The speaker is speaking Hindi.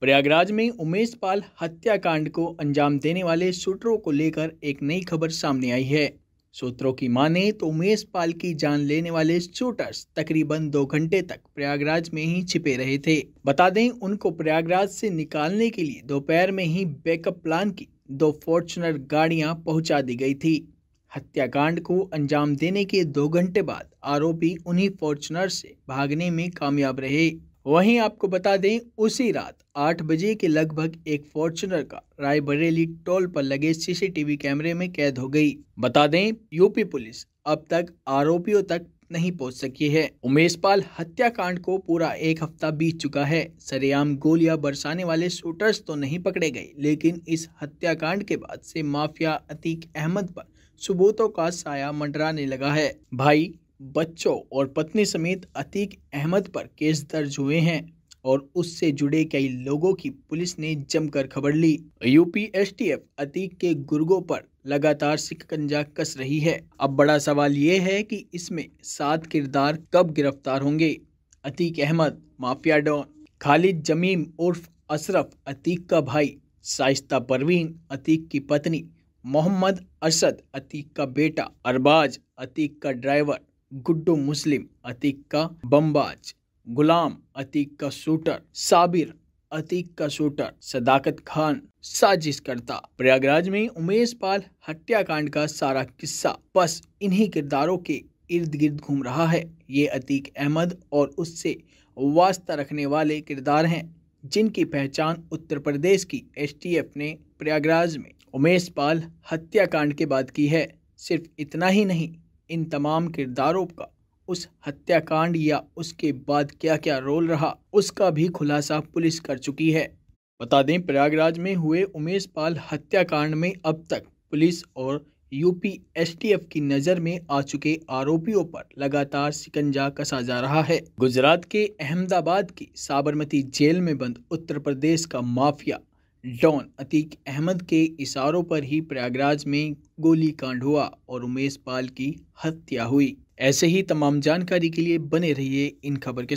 प्रयागराज में उमेश पाल हत्याकांड को अंजाम देने वाले शूटरों को लेकर एक नई खबर सामने आई है सूत्रों की माने तो उमेश पाल की जान लेने वाले शूटर्स तकरीबन दो घंटे तक प्रयागराज में ही छिपे रहे थे बता दें उनको प्रयागराज से निकालने के लिए दोपहर में ही बैकअप प्लान की दो फॉर्चुनर गाड़ियां पहुंचा दी गई थी हत्याकांड को अंजाम देने के दो घंटे बाद आरोपी उन्हीं फॉर्चुनर से भागने में कामयाब रहे वहीं आपको बता दें उसी रात आठ बजे के लगभग एक फॉर्चुनर का रायबरेली टोल पर लगे सीसीटीवी कैमरे में कैद हो गई बता दें यूपी पुलिस अब तक आरोपियों तक नहीं पहुंच सकी है उमेश पाल हत्याकांड को पूरा एक हफ्ता बीत चुका है सरेआम गोलियां बरसाने वाले शूटर्स तो नहीं पकड़े गए लेकिन इस हत्याकांड के बाद से माफिया अतीक अहमद पर सबूतों का साया मंडराने लगा है भाई बच्चों और पत्नी समेत अतीक अहमद पर केस दर्ज हुए हैं और उससे जुड़े कई लोगों की पुलिस ने जमकर खबर ली यूपीएसटीएफ अतीक के गुर्गों पर लगातार सिकंजा कस रही है अब बड़ा सवाल ये है कि इसमें सात किरदार कब गिरफ्तार होंगे अतीक अहमद माफिया डॉन खालिद जमीम उर्फ अशरफ अतीक का भाई शाइस्ता परवीन अतीक की पत्नी मोहम्मद अरसद अतीक का बेटा अरबाज अतीक का ड्राइवर गुड्डू मुस्लिम अतीक का बम्बाज गुलाम अतीक का शूटर साबिर अतीक का शूटर सदाकत खान साजिश करता प्रयागराज में उमेश पाल हत्याकांड का सारा किस्सा बस इन्हीं किरदारों के इर्द गिर्द घूम रहा है ये अतीक अहमद और उससे वास्ता रखने वाले किरदार हैं जिनकी पहचान उत्तर प्रदेश की एसटीएफ ने प्रयागराज में उमेश पाल हत्याकांड के बाद की है सिर्फ इतना ही नहीं इन तमाम किरदारों का उस हत्याकांड या उसके बाद क्या क्या रोल रहा उसका भी खुलासा पुलिस कर चुकी है बता दें प्रयागराज में हुए उमेश पाल हत्याकांड में अब तक पुलिस और यूपी एसटीएफ की नज़र में आ चुके आरोपियों पर लगातार शिकंजा कसा जा रहा है गुजरात के अहमदाबाद की साबरमती जेल में बंद उत्तर प्रदेश का माफिया डॉन अतीक अहमद के इशारों पर ही प्रयागराज में गोलीकांड हुआ और उमेश पाल की हत्या हुई ऐसे ही तमाम जानकारी के लिए बने रहिए इन खबर के